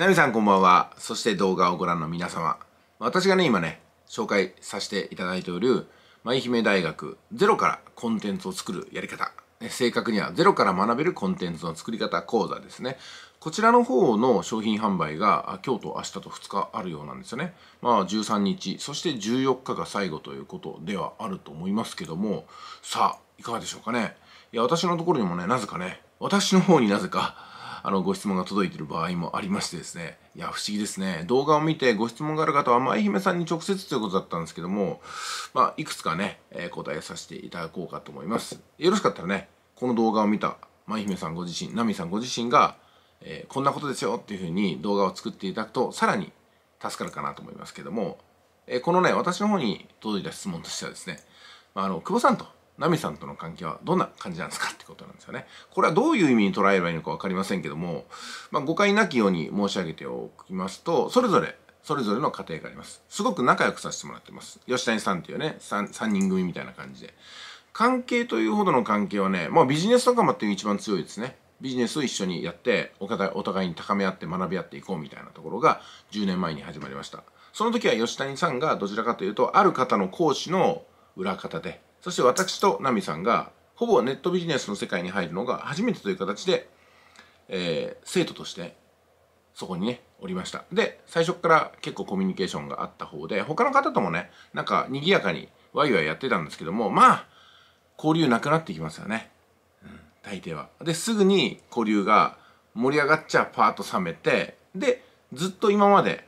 なみさんこんばんは。そして動画をご覧の皆様。私がね、今ね、紹介させていただいておる、舞姫大学、ゼロからコンテンツを作るやり方。正確にはゼロから学べるコンテンツの作り方講座ですね。こちらの方の商品販売が今日と明日と2日あるようなんですよね。まあ13日、そして14日が最後ということではあると思いますけども、さあ、いかがでしょうかね。いや、私のところにもね、なぜかね、私の方になぜか、あのご質問が届いている場合もありましてですねいや不思議ですね動画を見てご質問がある方は舞姫さんに直接ということだったんですけども、まあ、いくつかね、えー、答えさせていただこうかと思いますよろしかったらねこの動画を見た舞姫さんご自身ナミさんご自身が、えー、こんなことですよっていうふうに動画を作っていただくとさらに助かるかなと思いますけども、えー、このね私の方に届いた質問としてはですね、まあ、あの久保さんとナミさんとの関係はどんな感じなんですかってことなんですよね。これはどういう意味に捉えればいいのか分かりませんけども、まあ、誤解なきように申し上げておきますと、それぞれ、それぞれの家庭があります。すごく仲良くさせてもらってます。吉谷さんっていうね3、3人組みたいな感じで。関係というほどの関係はね、まあビジネス仲間っていう一番強いですね。ビジネスを一緒にやってお互いに高め合って学び合っていこうみたいなところが10年前に始まりましたその時は吉谷さんがどちらかというとある方の講師の裏方でそして私とナミさんがほぼネットビジネスの世界に入るのが初めてという形で、えー、生徒としてそこにねおりましたで最初から結構コミュニケーションがあった方で他の方ともねなんか賑やかにワイワイやってたんですけどもまあ交流なくなってきますよね、うん、大抵はですぐに交流が盛り上がっちゃパーッと冷めてでずっと今まで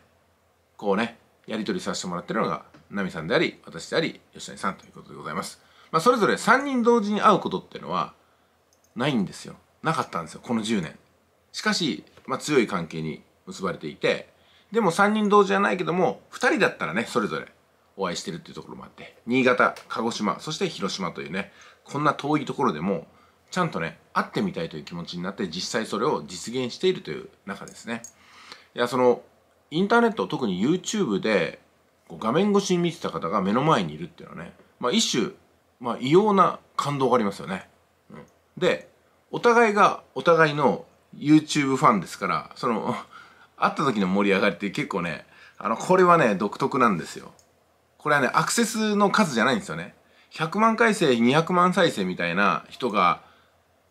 こうねやり取りさせてもらってるのが奈美さんであり私であり吉谷さんということでございます、まあ、それぞれ3人同時に会うことっていうのはないんですよなかったんですよこの10年しかし、まあ、強い関係に結ばれていてでも3人同時じゃないけども2人だったらねそれぞれお会いしてるっていうところもあって新潟鹿児島そして広島というねこんな遠いところでもちゃんとね会ってみたいという気持ちになって実際それを実現しているという中ですねいやそのインターネット特に YouTube でこう画面越しに見てた方が目の前にいるっていうのはね、まあ、一種、まあ、異様な感動がありますよね。うん、でお互いがお互いの YouTube ファンですからその 会った時の盛り上がりって結構ねあのこれはね独特なんですよ。これはねアクセスの数じゃないんですよね。100万回生200万再生みたいな人が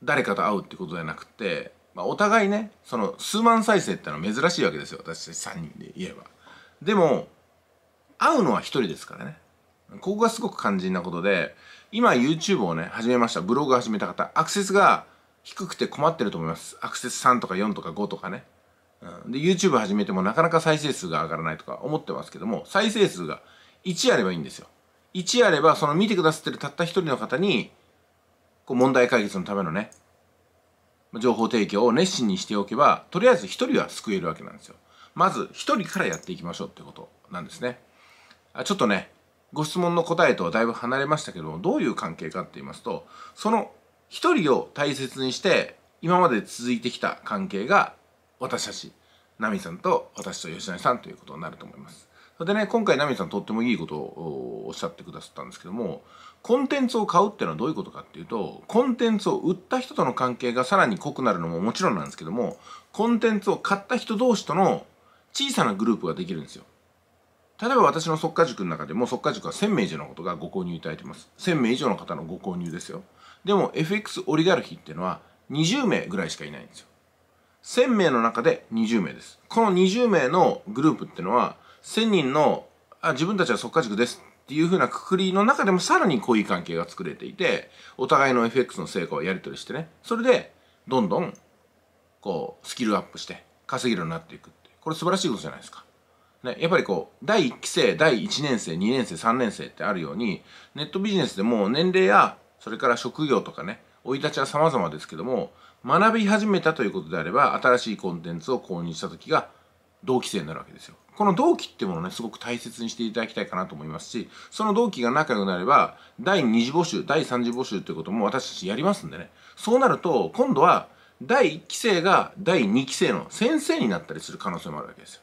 誰かと会うってことじゃなくて、まあ、お互いねその数万再生ってのは珍しいわけですよ私たち3人で言えば。でも会うのは一人ですからね。ここがすごく肝心なことで、今 YouTube をね、始めました。ブログ始めた方、アクセスが低くて困ってると思います。アクセス3とか4とか5とかね。うん、で、YouTube 始めてもなかなか再生数が上がらないとか思ってますけども、再生数が1あればいいんですよ。1あれば、その見てくださってるたった一人の方に、こう問題解決のためのね、情報提供を熱心にしておけば、とりあえず一人は救えるわけなんですよ。まず一人からやっていきましょうってことなんですね。ちょっとね、ご質問の答えとはだいぶ離れましたけども、どういう関係かって言いますと、その一人を大切にして、今まで続いてきた関係が、私たち、ナミさんと私と吉成さんということになると思います。それでね、今回ナミさんとってもいいことをおっしゃってくださったんですけども、コンテンツを買うっていうのはどういうことかっていうと、コンテンツを売った人との関係がさらに濃くなるのももちろんなんですけども、コンテンツを買った人同士との小さなグループができるんですよ。例えば私の速化塾の中でも速化塾は1000名以上のことがご購入いただいてます1000名以上の方のご購入ですよでも FX オリガルヒっていうのは20名ぐらいしかいないんですよ1000名の中で20名ですこの20名のグループっていうのは1000人のあ自分たちは速化塾ですっていうふうなくくりの中でもさらに濃い関係が作れていてお互いの FX の成果をやり取りしてねそれでどんどんこうスキルアップして稼げるようになっていくってこれ素晴らしいことじゃないですかね、やっぱりこう、第1期生、第1年生、2年生、3年生ってあるように、ネットビジネスでも年齢や、それから職業とかね、生い立ちは様々ですけども、学び始めたということであれば、新しいコンテンツを購入した時が同期生になるわけですよ。この同期ってものをね、すごく大切にしていただきたいかなと思いますし、その同期が仲良くなれば、第2次募集、第3次募集ということも私たちやりますんでね。そうなると、今度は、第1期生が第2期生の先生になったりする可能性もあるわけですよ。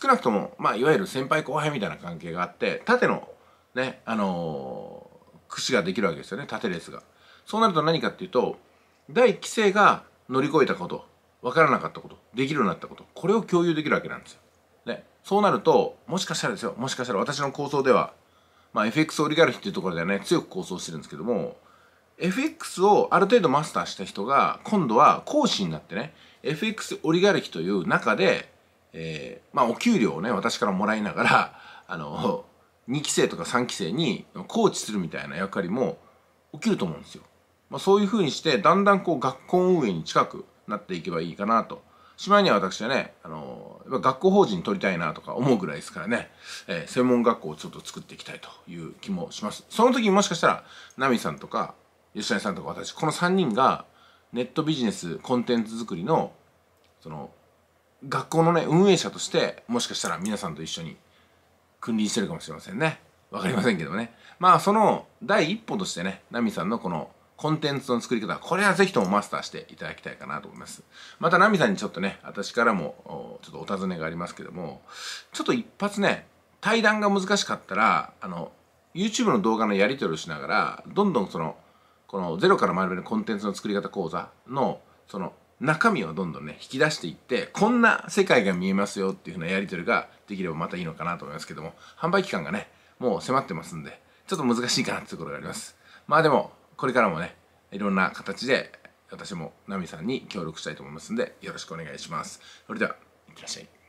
少なくとも、まあ、いわゆる先輩後輩みたいな関係があって縦のねあのー、串ができるわけですよね縦列が。そうなると何かっていうと第一期生が乗り越えたこと分からなかったことできるようになったことこれを共有できるわけなんですよ。ね、そうなるともしかしたらですよもしかしたら私の構想では、まあ、FX オリガルヒっていうところではね強く構想してるんですけども FX をある程度マスターした人が今度は講師になってね FX オリガルヒという中でえー、まあお給料をね私からもらいながらあの2期生とか3期生にコーチするみたいな役割も起きると思うんですよ。まあ、そういうふうにしてだんだんこう学校運営に近くなっていけばいいかなと。しまいには私はね、あのー、学校法人取りたいなとか思うぐらいですからね、えー、専門学校をちょっと作っていきたいという気もします。その時にもしかしたら、ナミさんとか、吉谷さんとか私、この3人がネットビジネス、コンテンツ作りの、その、学校のね、運営者として、もしかしたら皆さんと一緒に君臨してるかもしれませんね。わかりませんけどね。まあ、その第一歩としてね、ナミさんのこのコンテンツの作り方、これはぜひともマスターしていただきたいかなと思います。また、ナミさんにちょっとね、私からも、ちょっとお尋ねがありますけども、ちょっと一発ね、対談が難しかったら、あの、YouTube の動画のやり取りをしながら、どんどんその、このゼロから学べるコンテンツの作り方講座の、その、中身をどんどんね、引き出していって、こんな世界が見えますよっていうふうなやり取りができればまたいいのかなと思いますけども、販売期間がね、もう迫ってますんで、ちょっと難しいかなってところがあります。まあでも、これからもね、いろんな形で私もナミさんに協力したいと思いますんで、よろしくお願いします。それでは、いってらっしゃい。